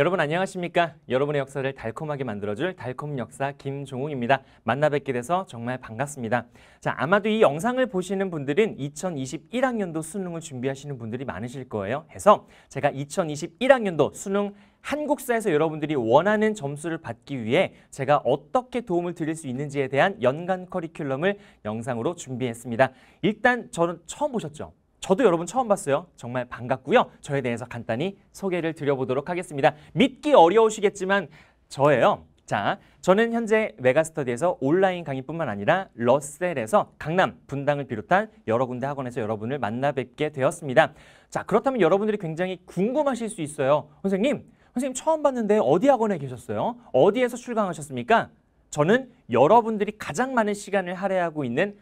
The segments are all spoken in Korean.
여러분 안녕하십니까? 여러분의 역사를 달콤하게 만들어줄 달콤 역사 김종웅입니다 만나 뵙게 돼서 정말 반갑습니다. 자, 아마도 이 영상을 보시는 분들은 2021학년도 수능을 준비하시는 분들이 많으실 거예요. 해서 제가 2021학년도 수능 한국사에서 여러분들이 원하는 점수를 받기 위해 제가 어떻게 도움을 드릴 수 있는지에 대한 연간 커리큘럼을 영상으로 준비했습니다. 일단 저는 처음 보셨죠? 저도 여러분 처음 봤어요. 정말 반갑고요. 저에 대해서 간단히 소개를 드려보도록 하겠습니다. 믿기 어려우시겠지만 저예요. 자, 저는 현재 메가스터디에서 온라인 강의뿐만 아니라 러셀에서 강남, 분당을 비롯한 여러 군데 학원에서 여러분을 만나 뵙게 되었습니다. 자, 그렇다면 여러분들이 굉장히 궁금하실 수 있어요. 선생님, 선생님 처음 봤는데 어디 학원에 계셨어요? 어디에서 출강하셨습니까? 저는 여러분들이 가장 많은 시간을 할애하고 있는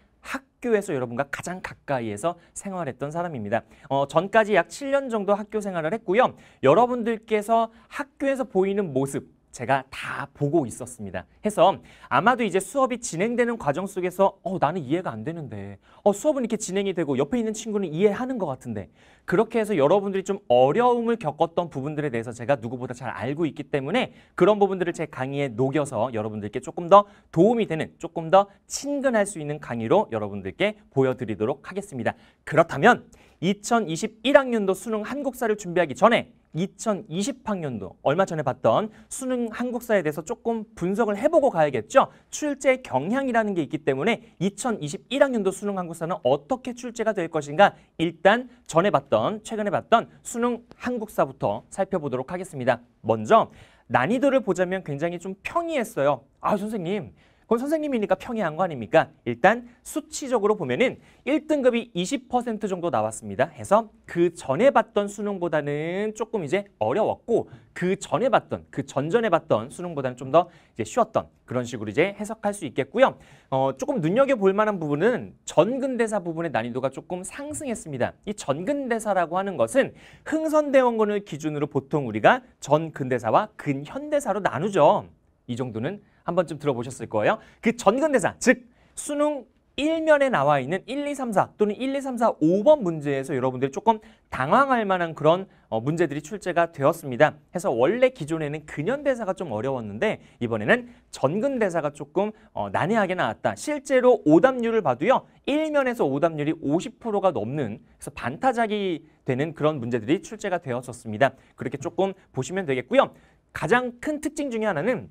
학교에서 여러분과 가장 가까이에서 생활했던 사람입니다. 어, 전까지 약 7년 정도 학교 생활을 했고요. 여러분들께서 학교에서 보이는 모습, 제가 다 보고 있었습니다. 해서 아마도 이제 수업이 진행되는 과정 속에서 어, 나는 이해가 안 되는데 어, 수업은 이렇게 진행이 되고 옆에 있는 친구는 이해하는 것 같은데 그렇게 해서 여러분들이 좀 어려움을 겪었던 부분들에 대해서 제가 누구보다 잘 알고 있기 때문에 그런 부분들을 제 강의에 녹여서 여러분들께 조금 더 도움이 되는 조금 더 친근할 수 있는 강의로 여러분들께 보여드리도록 하겠습니다. 그렇다면 2021학년도 수능 한국사를 준비하기 전에 2020학년도 얼마 전에 봤던 수능 한국사에 대해서 조금 분석을 해보고 가야겠죠. 출제 경향이라는 게 있기 때문에 2021학년도 수능 한국사는 어떻게 출제가 될 것인가 일단 전에 봤던 최근에 봤던 수능 한국사부터 살펴보도록 하겠습니다. 먼저 난이도를 보자면 굉장히 좀 평이했어요. 아 선생님 그건 선생님이니까 평이한 거 아닙니까? 일단 수치적으로 보면은 1등급이 20% 정도 나왔습니다. 해서 그 전에 봤던 수능보다는 조금 이제 어려웠고 그 전에 봤던 그 전전에 봤던 수능보다는 좀 더 이제 쉬웠던 그런 식으로 이제 해석할 수 있겠고요. 어, 조금 눈여겨 볼 만한 부분은 전근대사 부분의 난이도가 조금 상승했습니다. 이 전근대사라고 하는 것은 흥선대원군을 기준으로 보통 우리가 전근대사와 근현대사로 나누죠. 이 정도는 한 번쯤 들어보셨을 거예요. 그 전근대사, 즉 수능 1면에 나와 있는 1, 2, 3, 4 또는 1, 2, 3, 4, 5번 문제에서 여러분들이 조금 당황할 만한 그런 어, 문제들이 출제가 되었습니다. 해서 원래 기존에는 근현대사가 좀 어려웠는데 이번에는 전근대사가 조금 어, 난해하게 나왔다. 실제로 오답률을 봐도요. 1면에서 오답률이 50%가 넘는 그래서 반타작이 되는 그런 문제들이 출제가 되었었습니다. 그렇게 조금 보시면 되겠고요. 가장 큰 특징 중에 하나는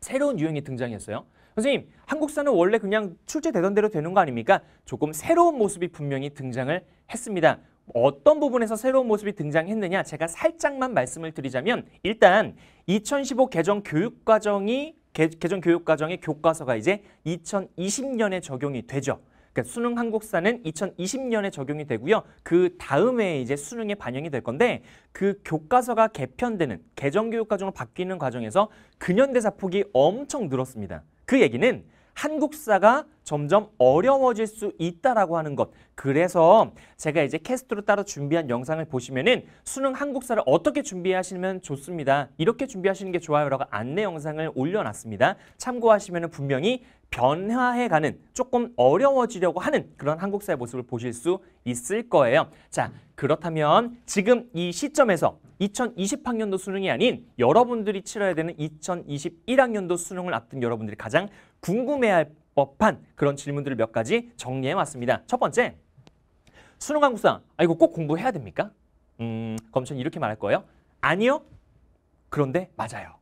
새로운 유형이 등장했어요. 선생님, 한국사는 원래 그냥 출제되던 대로 되는 거 아닙니까? 조금 새로운 모습이 분명히 등장을 했습니다. 어떤 부분에서 새로운 모습이 등장했느냐 제가 살짝만 말씀을 드리자면 일단 2015 개정 교육과정이 개정 교육과정의 교과서가 이제 2020년에 적용이 되죠. 그러니까 수능 한국사는 2020년에 적용이 되고요. 그 다음에 이제 수능에 반영이 될 건데 그 교과서가 개편되는 개정교육과정으로 바뀌는 과정에서 근현대사 폭이 엄청 늘었습니다. 그 얘기는 한국사가 점점 어려워질 수 있다라고 하는 것. 그래서 제가 이제 캐스트로 따로 준비한 영상을 보시면은 수능 한국사를 어떻게 준비하시면 좋습니다. 이렇게 준비하시는 게 좋아요라고 안내 영상을 올려놨습니다. 참고하시면은 분명히 변화해가는 조금 어려워지려고 하는 그런 한국사의 모습을 보실 수 있을 거예요. 자 그렇다면 지금 이 시점에서 2020학년도 수능이 아닌 여러분들이 치러야 되는 2021학년도 수능을 앞둔 여러분들이 가장 궁금해할 법한 그런 질문들을 몇 가지 정리해왔습니다. 첫 번째, 수능 한국사아 이거 꼭 공부해야 됩니까? 음, 검찰이 이렇게 말할 거예요. 아니요. 그런데 맞아요.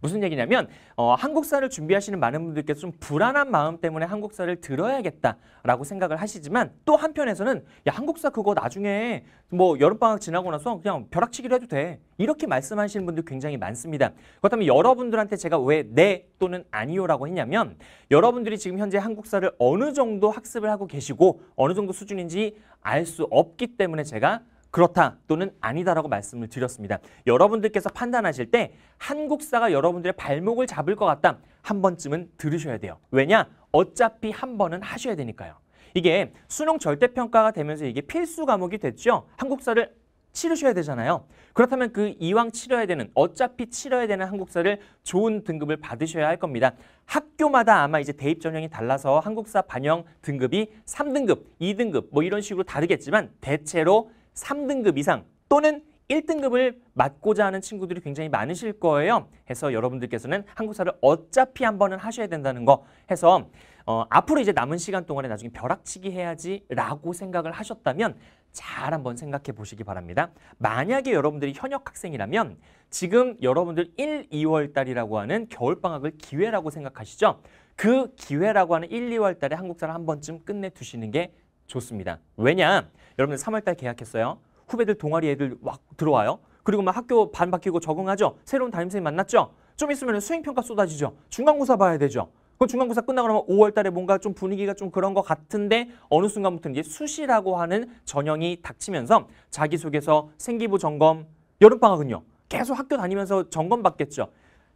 무슨 얘기냐면 어, 한국사를 준비하시는 많은 분들께서 좀 불안한 마음 때문에 한국사를 들어야겠다라고 생각을 하시지만 또 한편에서는 야 한국사 그거 나중에 뭐 여름방학 지나고 나서 그냥 벼락치기로 해도 돼 이렇게 말씀하시는 분들 굉장히 많습니다. 그렇다면 여러분들한테 제가 왜 네 또는 아니요라고 했냐면 여러분들이 지금 현재 한국사를 어느 정도 학습을 하고 계시고 어느 정도 수준인지 알 수 없기 때문에 제가 그렇다 또는 아니다라고 말씀을 드렸습니다. 여러분들께서 판단하실 때 한국사가 여러분들의 발목을 잡을 것 같다 한 번쯤은 들으셔야 돼요. 왜냐? 어차피 한 번은 하셔야 되니까요. 이게 수능 절대평가가 되면서 이게 필수 과목이 됐죠. 한국사를 치르셔야 되잖아요. 그렇다면 그 이왕 치러야 되는 어차피 치러야 되는 한국사를 좋은 등급을 받으셔야 할 겁니다. 학교마다 아마 이제 대입 전형이 달라서 한국사 반영 등급이 삼등급이등급뭐 이런 식으로 다르겠지만 대체로 3등급 이상 또는 1등급을 맞고자 하는 친구들이 굉장히 많으실 거예요. 해서 여러분들께서는 한국사를 어차피 한 번은 하셔야 된다는 거 해서 어, 앞으로 이제 남은 시간 동안에 나중에 벼락치기 해야지라고 생각을 하셨다면 잘 한번 생각해 보시기 바랍니다. 만약에 여러분들이 현역 학생이라면 지금 여러분들 1, 2월 달이라고 하는 겨울방학을 기회라고 생각하시죠? 그 기회라고 하는 1, 2월 달에 한국사를 한 번쯤 끝내두시는 게 좋습니다. 왜냐? 여러분 들 3월달 계약했어요. 후배들 동아리 애들 막 들어와요. 그리고 막 학교 반 바뀌고 적응하죠. 새로운 담임선생님 만났죠. 좀 있으면 수행평가 쏟아지죠. 중간고사 봐야 되죠. 그 중간고사 끝나고 나면 5월 달에 뭔가 좀 분위기가 좀 그런 것 같은데 어느 순간부터는 이제 수시라고 하는 전형이 닥치면서 자기소개서, 생기부 점검, 여름방학은요. 계속 학교 다니면서 점검 받겠죠.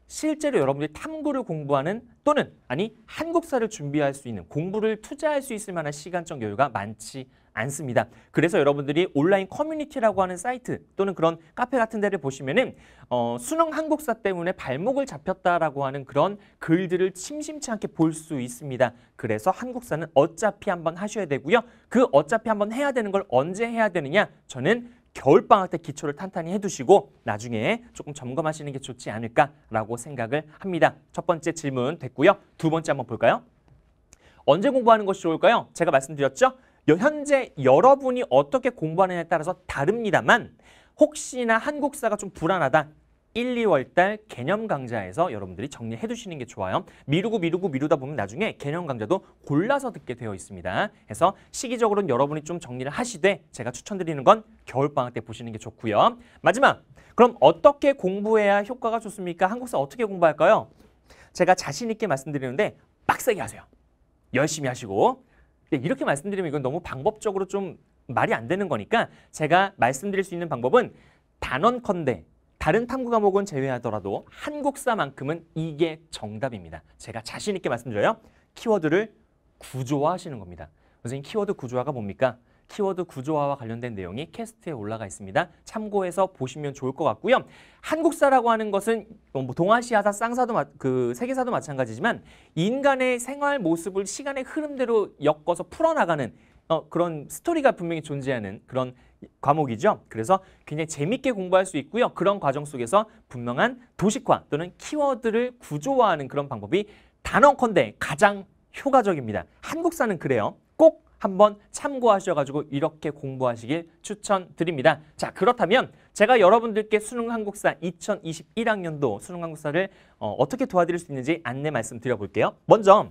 실제로 여러분들이 탐구를 공부하는 또는 아니 한국사를 준비할 수 있는 공부를 투자할 수 있을 만한 시간적 여유가 많지 않습니다. 그래서 여러분들이 온라인 커뮤니티라고 하는 사이트 또는 그런 카페 같은 데를 보시면은 어, 수능 한국사 때문에 발목을 잡혔다라고 하는 그런 글들을 심심치 않게 볼 수 있습니다. 그래서 한국사는 어차피 한번 하셔야 되고요. 그 어차피 한번 해야 되는 걸 언제 해야 되느냐? 저는 겨울방학 때 기초를 탄탄히 해두시고 나중에 조금 점검하시는 게 좋지 않을까라고 생각을 합니다. 첫 번째 질문 됐고요. 두 번째 한번 볼까요? 언제 공부하는 것이 좋을까요? 제가 말씀드렸죠? 현재 여러분이 어떻게 공부하느냐에 따라서 다릅니다만 혹시나 한국사가 좀 불안하다 1, 2월 달 개념 강좌에서 여러분들이 정리해 두시는 게 좋아요. 미루고 미루고 미루다 보면 나중에 개념 강좌도 골라서 듣게 되어 있습니다. 그래서 시기적으로는 여러분이 좀 정리를 하시되 제가 추천드리는 건 겨울방학 때 보시는 게 좋고요. 마지막! 그럼 어떻게 공부해야 효과가 좋습니까? 한국사 어떻게 공부할까요? 제가 자신 있게 말씀드리는데 빡세게 하세요. 열심히 하시고 네, 이렇게 말씀드리면 이건 너무 방법적으로 좀 말이 안 되는 거니까 제가 말씀드릴 수 있는 방법은 단언컨대 다른 탐구 과목은 제외하더라도 한국사만큼은 이게 정답입니다. 제가 자신 있게 말씀드려요. 키워드를 구조화하시는 겁니다. 선생님 키워드 구조화가 뭡니까? 키워드 구조화와 관련된 내용이 캐스트에 올라가 있습니다. 참고해서 보시면 좋을 것 같고요. 한국사라고 하는 것은 뭐 동아시아사, 쌍사도 마, 그 세계사도 마찬가지지만 인간의 생활 모습을 시간의 흐름대로 엮어서 풀어나가는 어, 그런 스토리가 분명히 존재하는 그런 과목이죠. 그래서 굉장히 재밌게 공부할 수 있고요. 그런 과정 속에서 분명한 도식화 또는 키워드를 구조화하는 그런 방법이 단언컨대 가장 효과적입니다. 한국사는 그래요. 꼭 한번 참고하셔가지고 이렇게 공부하시길 추천드립니다. 자 그렇다면 제가 여러분들께 수능한국사 2021학년도 수능한국사를 어, 떻게 도와드릴 수 있는지 안내 말씀드려볼게요. 먼저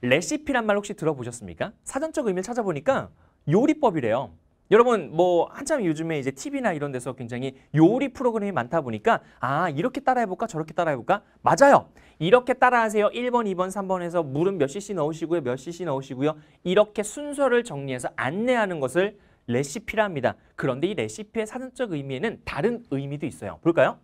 레시피란 말 혹시 들어보셨습니까? 사전적 의미를 찾아보니까 요리법이래요. 여러분 뭐 한참 요즘에 이제 TV나 이런 데서 굉장히 요리 프로그램이 많다 보니까 아 이렇게 따라해볼까 저렇게 따라해볼까 맞아요. 이렇게 따라하세요. 1번, 2번, 3번에서 물은 몇 cc 넣으시고요. 몇 cc 넣으시고요. 이렇게 순서를 정리해서 안내하는 것을 레시피랍니다. 그런데 이 레시피의 사전적 의미에는 다른 의미도 있어요. 볼까요?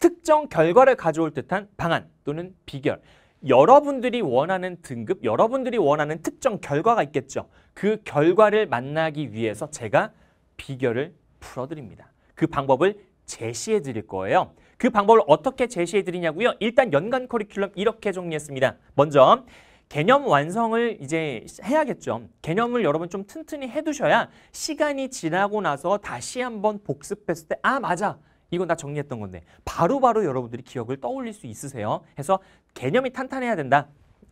특정 결과를 가져올 듯한 방안 또는 비결 여러분들이 원하는 등급, 여러분들이 원하는 특정 결과가 있겠죠. 그 결과를 만나기 위해서 제가 비결을 풀어드립니다. 그 방법을 제시해 드릴 거예요. 그 방법을 어떻게 제시해 드리냐고요? 일단 연간 커리큘럼 이렇게 정리했습니다. 먼저 개념 완성을 이제 해야겠죠. 개념을 여러분 좀 튼튼히 해두셔야 시간이 지나고 나서 다시 한번 복습했을 때 아 맞아 이건 나 정리했던 건데 바로바로 바로 여러분들이 기억을 떠올릴 수 있으세요. 해서 개념이 탄탄해야 된다.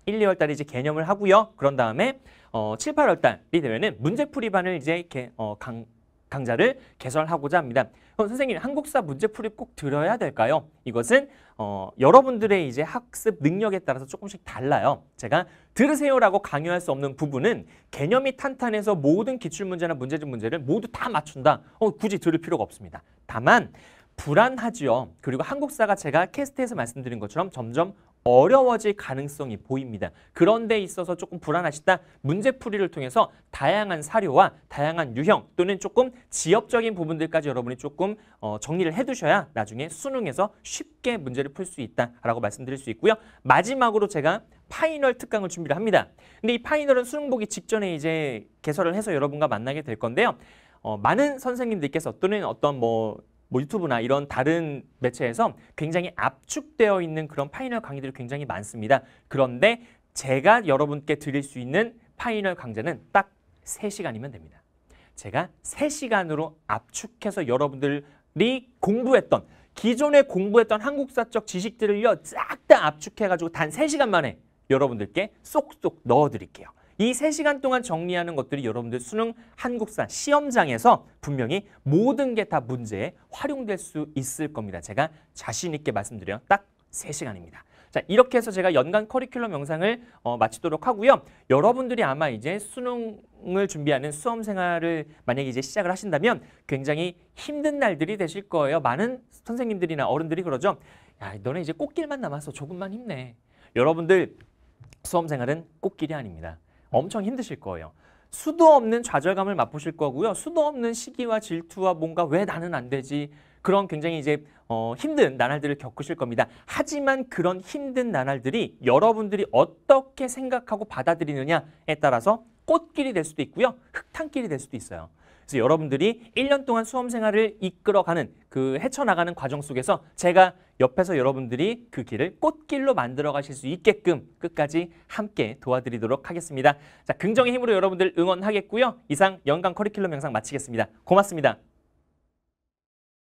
1, 2월 달에 이제 개념을 하고요. 그런 다음에 어, 7, 8월 달이 되면은 문제풀이반을 이제 개, 어, 강, 강좌를 개설하고자 합니다. 그럼 선생님 한국사 문제풀이 꼭 들어야 될까요? 이것은 어, 여러분들의 이제 학습 능력에 따라서 조금씩 달라요. 제가 들으세요라고 강요할 수 없는 부분은 개념이 탄탄해서 모든 기출문제나 문제집 문제를 모두 다 맞춘다. 어, 굳이 들을 필요가 없습니다. 다만 불안하지요. 그리고 한국사가 제가 캐스트에서 말씀드린 것처럼 점점 어려워질 가능성이 보입니다. 그런데 있어서 조금 불안하시다 문제풀이를 통해서 다양한 사료와 다양한 유형 또는 조금 지역적인 부분들까지 여러분이 조금 어, 정리를 해두셔야 나중에 수능에서 쉽게 문제를 풀 수 있다라고 말씀드릴 수 있고요. 마지막으로 제가 파이널 특강을 준비를 합니다. 근데 이 파이널은 수능 보기 직전에 이제 개설을 해서 여러분과 만나게 될 건데요. 어, 많은 선생님들께서 또는 어떤 뭐뭐 유튜브나 이런 다른 매체에서 굉장히 압축되어 있는 그런 파이널 강의들이 굉장히 많습니다. 그런데 제가 여러분께 드릴 수 있는 파이널 강좌는 딱 3시간이면 됩니다. 제가 3시간으로 압축해서 여러분들이 공부했던 기존에 공부했던 한국사적 지식들을요 쫙다 압축해가지고 단 3시간 만에 여러분들께 쏙쏙 넣어드릴게요. 이 세시간 동안 정리하는 것들이 여러분들 수능 한국사 시험장에서 분명히 모든 게 다 문제에 활용될 수 있을 겁니다. 제가 자신 있게 말씀드려요. 딱 세시간입니다 자, 이렇게 해서 제가 연간 커리큘럼 영상을 어, 마치도록 하고요. 여러분들이 아마 이제 수능을 준비하는 수험 생활을 만약에 이제 시작을 하신다면 굉장히 힘든 날들이 되실 거예요. 많은 선생님들이나 어른들이 그러죠. 야, 너네 이제 꽃길만 남아서 조금만 힘내. 여러분들 수험 생활은 꽃길이 아닙니다. 엄청 힘드실 거예요. 수도 없는 좌절감을 맛보실 거고요. 수도 없는 시기와 질투와 뭔가 왜 나는 안 되지? 그런 굉장히 이제 어, 힘든 나날들을 겪으실 겁니다. 하지만 그런 힘든 나날들이 여러분들이 어떻게 생각하고 받아들이느냐에 따라서 꽃길이 될 수도 있고요. 흙탕길이 될 수도 있어요. 그래서 여러분들이 1년 동안 수험 생활을 이끌어가는 그 헤쳐나가는 과정 속에서 제가 옆에서 여러분들이 그 길을 꽃길로 만들어 가실 수 있게끔 끝까지 함께 도와드리도록 하겠습니다. 자, 긍정의 힘으로 여러분들 응원하겠고요. 이상 연간 커리큘럼 영상 마치겠습니다. 고맙습니다.